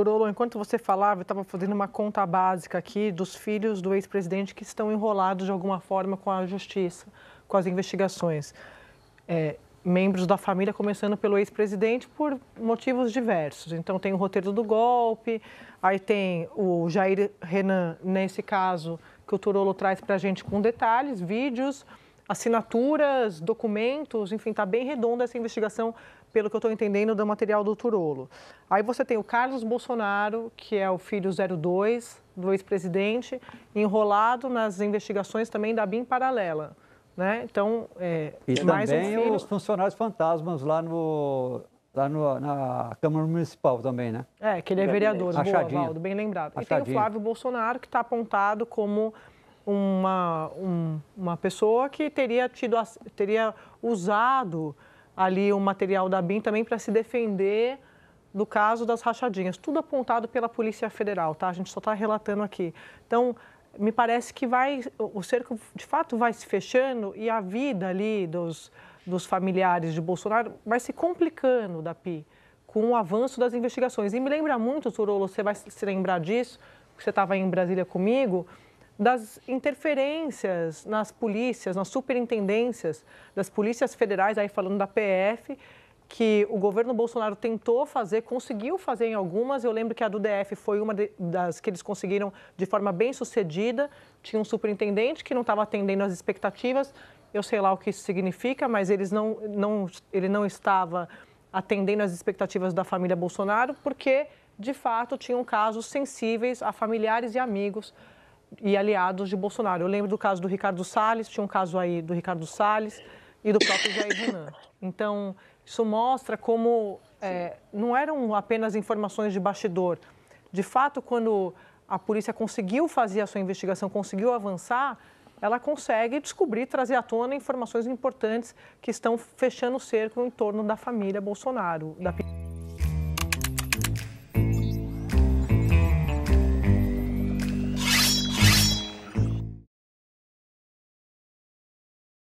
Corolo, enquanto você falava, eu estava fazendo uma conta básica aqui dos filhos do ex-presidente que estão enrolados de alguma forma com a justiça, com as investigações. É, membros da família, começando pelo ex-presidente, por motivos diversos. Então, tem o roteiro do golpe, aí tem o Jair Renan, nesse caso, que o Turolo traz para a gente com detalhes, vídeos assinaturas, documentos, enfim, está bem redonda essa investigação, pelo que eu estou entendendo, do material do Turolo. Aí você tem o Carlos Bolsonaro, que é o filho 02 do ex-presidente, enrolado nas investigações também da BIM paralela. Né? Então, é, e é mais também um filho... os funcionários fantasmas lá no lá no, na Câmara Municipal também, né? É, que ele é, é vereador, Achadinha. boa, Valdo, bem lembrado. Achadinha. E tem o Flávio Bolsonaro, que está apontado como uma, um, uma pessoa que teria, tido, teria usado ali o material da BIM também para se defender do caso das rachadinhas. Tudo apontado pela Polícia Federal, tá? A gente só está relatando aqui. Então, me parece que vai o cerco de fato vai se fechando e a vida ali dos, dos familiares de Bolsonaro vai se complicando da com o avanço das investigações. E me lembra muito, Turolo, você vai se lembrar disso, você estava em Brasília comigo, das interferências nas polícias, nas superintendências das polícias federais, aí falando da PF, que o governo Bolsonaro tentou fazer, conseguiu fazer em algumas. Eu lembro que a do DF foi uma das que eles conseguiram de forma bem sucedida. Tinha um superintendente que não estava atendendo às expectativas. Eu sei lá o que isso significa, mas eles não, não, ele não estava atendendo às expectativas da família Bolsonaro, porque de fato tinham casos sensíveis a familiares e amigos e aliados de Bolsonaro. Eu lembro do caso do Ricardo Salles, tinha um caso aí do Ricardo Salles e do próprio Jair Renan. Então, isso mostra como é, não eram apenas informações de bastidor. De fato, quando a polícia conseguiu fazer a sua investigação, conseguiu avançar, ela consegue descobrir, trazer à tona informações importantes que estão fechando o cerco em torno da família Bolsonaro. Da...